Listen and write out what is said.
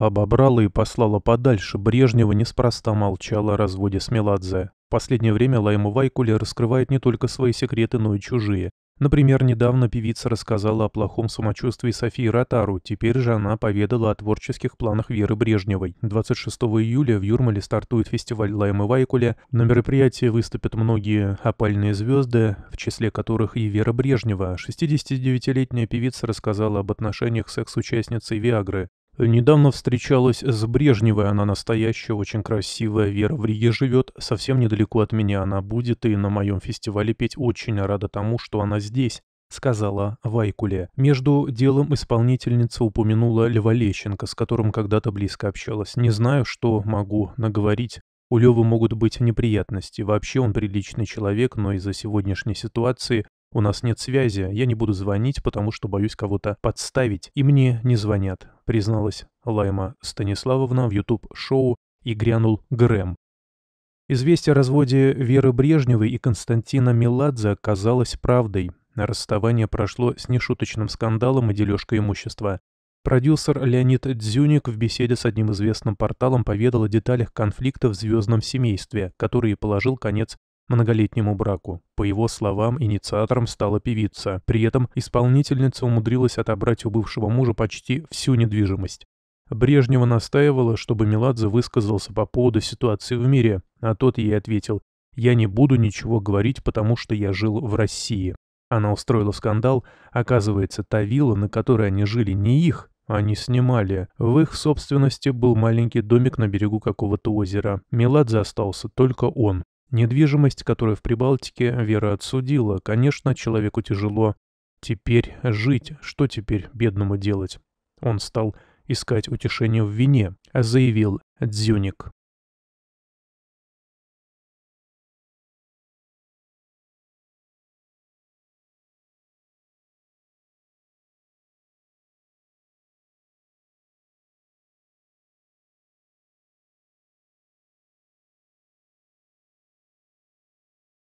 Обобрала и послала подальше. Брежнева неспроста молчала о разводе с Меладзе. В последнее время Лайму Вайкуле раскрывает не только свои секреты, но и чужие. Например, недавно певица рассказала о плохом самочувствии Софии Ротару, теперь же она поведала о творческих планах Веры Брежневой. 26 июля в Юрмале стартует фестиваль Лаймы Вайкуля. На мероприятии выступят многие опальные звезды, в числе которых и Вера Брежнева. 69-летняя певица рассказала об отношениях секс-участницы Виагры. Недавно встречалась с Брежневой, она настоящая, очень красивая, Вера в Риге живет, совсем недалеко от меня она будет и на моем фестивале петь очень рада тому, что она здесь. — сказала Вайкуле. Между делом исполнительница упомянула Льва Лещенко, с которым когда-то близко общалась. «Не знаю, что могу наговорить. У Левы могут быть неприятности. Вообще он приличный человек, но из-за сегодняшней ситуации у нас нет связи. Я не буду звонить, потому что боюсь кого-то подставить, и мне не звонят призналась Лайма Станиславовна в YouTube-шоу и грянул Грэм. Известие о разводе Веры Брежневой и Константина Меладзе оказалось правдой. Расставание прошло с нешуточным скандалом и дележкой имущества. Продюсер Леонид Дзюник в беседе с одним известным порталом поведал о деталях конфликта в звездном семействе, который положил конец многолетнему браку. По его словам, инициатором стала певица. При этом исполнительница умудрилась отобрать у бывшего мужа почти всю недвижимость. Брежнева настаивала, чтобы Меладзе высказался по поводу ситуации в мире, а тот ей ответил «Я не буду ничего говорить, потому что я жил в России». Она устроила скандал. Оказывается, та вилла, на которой они жили, не их, они снимали. В их собственности был маленький домик на берегу какого-то озера. Меладзе остался только он. Недвижимость, которую в Прибалтике Вера отсудила, конечно, человеку тяжело. Теперь жить, что теперь бедному делать? Он стал искать утешение в вине, заявил Дзюник.